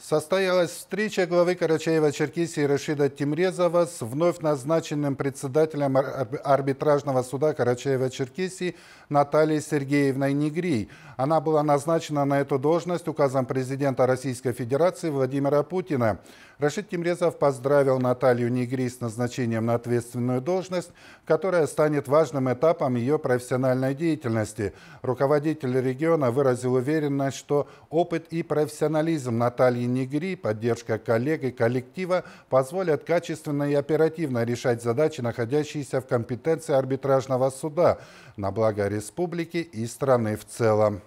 состоялась встреча главы Карачаева-Черкесии Рашида Тимрезова с вновь назначенным председателем арбитражного суда Карачаева-Черкесии Натальей Сергеевной Негрий. Она была назначена на эту должность указом президента Российской Федерации Владимира Путина. Рашид Тимрезов поздравил Наталью Негрий с назначением на ответственную должность, которая станет важным этапом ее профессиональной деятельности. Руководитель региона выразил уверенность, что опыт и профессионализм Натальи Винегри, поддержка коллег и коллектива позволят качественно и оперативно решать задачи, находящиеся в компетенции арбитражного суда на благо республики и страны в целом.